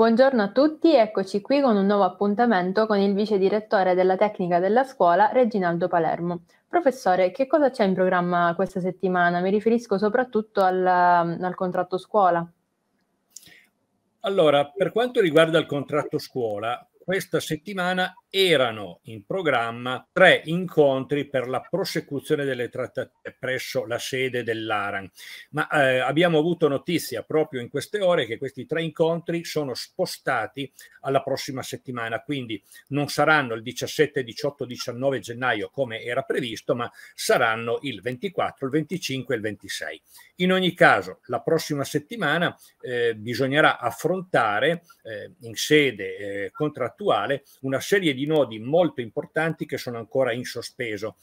Buongiorno a tutti, eccoci qui con un nuovo appuntamento con il vice direttore della tecnica della scuola, Reginaldo Palermo. Professore, che cosa c'è in programma questa settimana? Mi riferisco soprattutto al, al contratto scuola. Allora, per quanto riguarda il contratto scuola, questa settimana erano in programma tre incontri per la prosecuzione delle trattative presso la sede dell'Aran, ma eh, abbiamo avuto notizia proprio in queste ore che questi tre incontri sono spostati alla prossima settimana, quindi non saranno il 17, 18, 19 gennaio come era previsto, ma saranno il 24, il 25 e il 26. In ogni caso, la prossima settimana eh, bisognerà affrontare eh, in sede eh, contrattuale attuale una serie di nodi molto importanti che sono ancora in sospeso.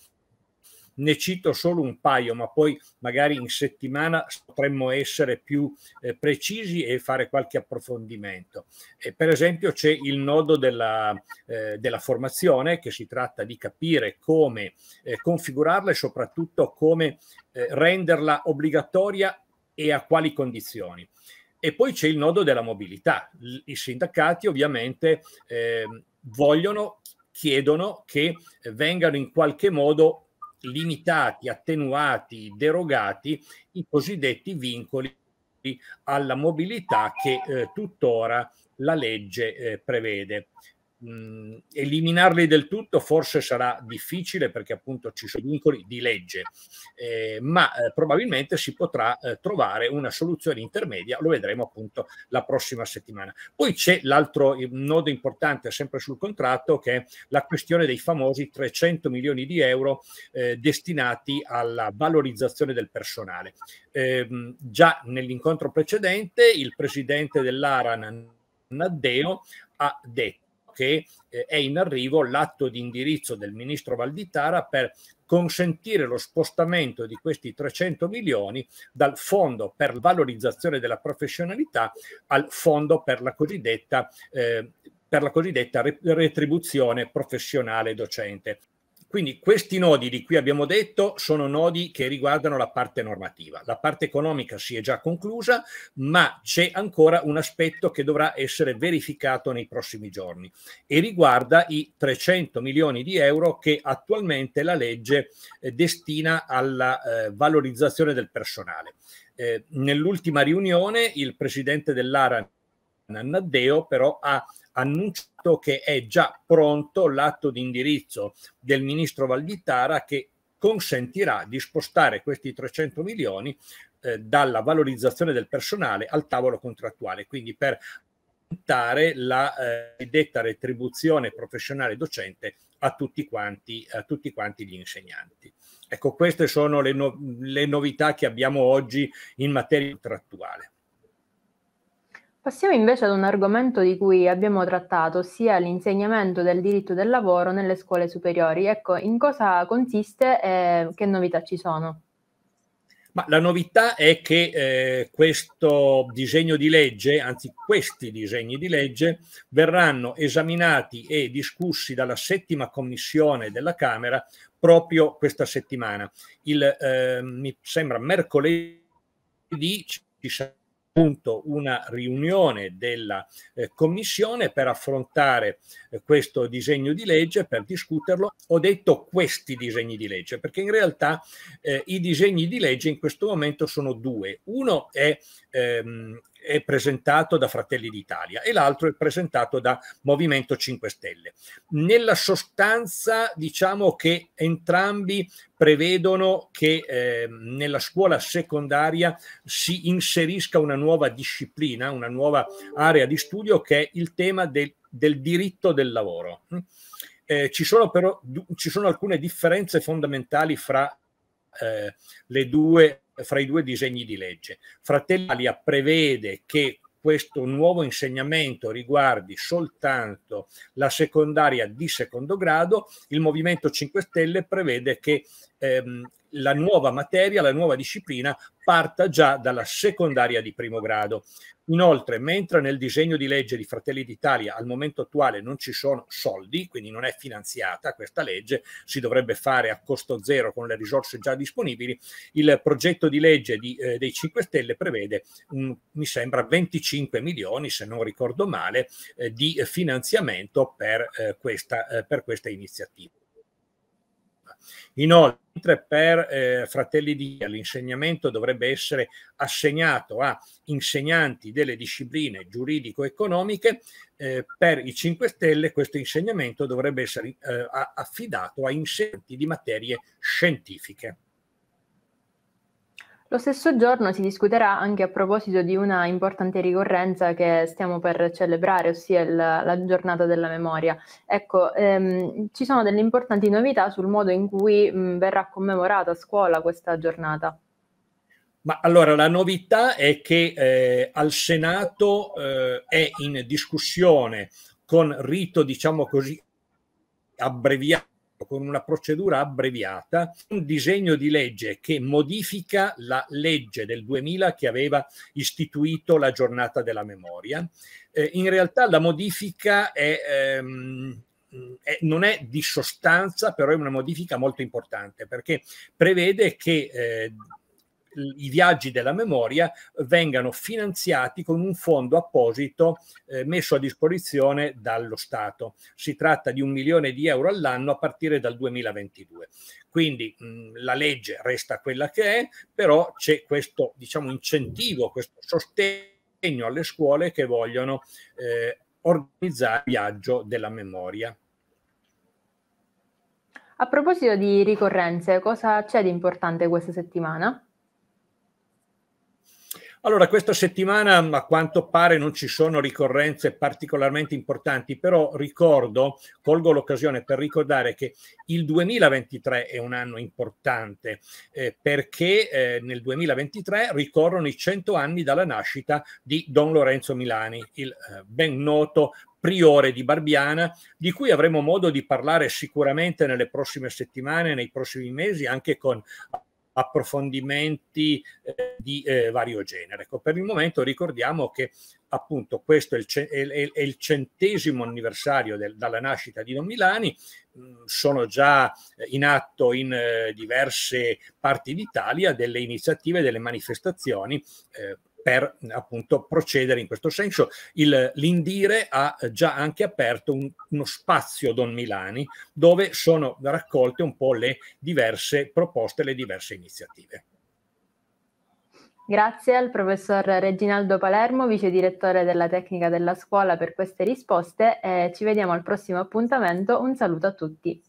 Ne cito solo un paio, ma poi magari in settimana potremmo essere più eh, precisi e fare qualche approfondimento. Eh, per esempio c'è il nodo della, eh, della, formazione, che si tratta di capire come eh, configurarla e soprattutto come eh, renderla obbligatoria e a quali condizioni. E poi c'è il nodo della mobilità. I sindacati ovviamente eh, vogliono, chiedono che vengano in qualche modo limitati, attenuati, derogati i cosiddetti vincoli alla mobilità che eh, tuttora la legge eh, prevede mh, eliminarli del tutto forse sarà difficile perché appunto ci sono vincoli di legge, eh, ma eh, probabilmente si potrà eh, trovare una soluzione intermedia, lo vedremo appunto la prossima settimana. Poi c'è l'altro nodo importante sempre sul contratto che è la questione dei famosi 300 milioni di euro eh, destinati alla valorizzazione del personale. Ehm, già nell'incontro precedente il presidente dell'Aran Naddeo ha detto che eh, è in arrivo l'atto di indirizzo del ministro Valditara per consentire lo spostamento di questi 300 milioni dal fondo per valorizzazione della professionalità al fondo per la cosiddetta, eh, per la cosiddetta retribuzione professionale docente. Quindi questi nodi di cui abbiamo detto sono nodi che riguardano la parte normativa. La parte economica si è già conclusa, ma c'è ancora un aspetto che dovrà essere verificato nei prossimi giorni e riguarda i 300 milioni di euro che attualmente la legge eh, destina alla eh, valorizzazione del personale. Eh, nell'ultima riunione il presidente dell'ARAN Naddeo però ha annunciato che è già pronto l'atto di indirizzo del ministro Valditara che consentirà di spostare questi 300 milioni eh, dalla valorizzazione del personale al tavolo contrattuale, quindi per aumentare la cosiddetta eh, retribuzione professionale docente a tutti quanti, a tutti quanti gli insegnanti. Ecco, queste sono le, no- le novità che abbiamo oggi in materia contrattuale. Passiamo invece ad un argomento di cui abbiamo trattato, ossia l'insegnamento del diritto del lavoro nelle scuole superiori. Ecco, in cosa consiste e che novità ci sono? Ma la novità è che eh, questo disegno di legge, anzi questi disegni di legge, verranno esaminati e discussi dalla settima commissione della Camera proprio questa settimana. Il, eh, mi sembra mercoledì ci sarà appunto una riunione della eh, commissione per affrontare eh, questo disegno di legge, per discuterlo. Ho detto questi disegni di legge perché in realtà eh, i disegni di legge in questo momento sono due. Uno è ehm, è presentato da Fratelli d'Italia e l'altro è presentato da Movimento 5 Stelle. Nella sostanza diciamo che entrambi prevedono che eh, nella scuola secondaria si inserisca una nuova disciplina, una nuova area di studio che è il tema del, del diritto del lavoro. Eh, ci sono però ci sono alcune differenze fondamentali fra eh, le due, fra i due disegni di legge. Fratelli d'Italia prevede che questo nuovo insegnamento riguardi soltanto la secondaria di secondo grado, il Movimento 5 Stelle prevede che ehm, la nuova materia, la nuova disciplina parta già dalla secondaria di primo grado. Inoltre, mentre nel disegno di legge di Fratelli d'Italia al momento attuale non ci sono soldi, quindi non è finanziata questa legge, si dovrebbe fare a costo zero con le risorse già disponibili, il progetto di legge di, eh, dei 5 Stelle prevede, un, mi sembra, 25 milioni, se non ricordo male, eh, di finanziamento per, eh, questa, eh, per questa iniziativa. Inoltre, mentre per eh, Fratelli Dia l'insegnamento dovrebbe essere assegnato a insegnanti delle discipline giuridico-economiche, eh, per i 5 Stelle questo insegnamento dovrebbe essere eh, affidato a insegnanti di materie scientifiche. Lo stesso giorno si discuterà anche a proposito di una importante ricorrenza che stiamo per celebrare, ossia il, la giornata della memoria. Ecco, ehm, ci sono delle importanti novità sul modo in cui mh, verrà commemorata a scuola questa giornata. Ma allora la novità è che eh, al Senato eh, è in discussione con rito, diciamo così, abbreviato con una procedura abbreviata un disegno di legge che modifica la legge del 2000 che aveva istituito la giornata della memoria. Eh, in realtà la modifica è, ehm, è, non è di sostanza, però è una modifica molto importante perché prevede che eh, i viaggi della memoria eh, vengano finanziati con un fondo apposito eh, messo a disposizione dallo Stato. Si tratta di un milione di euro all'anno a partire dal 2022. Quindi mh, mm, la legge resta quella che è, però c'è questo diciamo, incentivo, questo sostegno alle scuole che vogliono eh, organizzare il viaggio della memoria. A proposito di ricorrenze, cosa c'è di importante questa settimana? Allora, questa settimana a quanto pare non ci sono ricorrenze particolarmente importanti, però ricordo, colgo l'occasione per ricordare che il 2023 è un anno importante eh, perché eh, nel 2023 ricorrono i 100 anni dalla nascita di Don Lorenzo Milani, il eh, ben noto priore di Barbiana, di cui avremo modo di parlare sicuramente nelle prossime settimane, nei prossimi mesi, anche con approfondimenti eh, di eh, vario genere. Ecco, per il momento ricordiamo che appunto questo è il, ce- è il centesimo anniversario del, dalla nascita di Don Milani, mm, sono già eh, in atto in eh, diverse parti d'Italia delle iniziative, delle manifestazioni eh, per appunto procedere in questo senso. Il, L'Indire ha già anche aperto un, uno spazio Don Milani dove sono raccolte un po' le diverse proposte, le diverse iniziative. Grazie al professor Reginaldo Palermo, vice direttore della tecnica della scuola, per queste risposte e ci vediamo al prossimo appuntamento. Un saluto a tutti.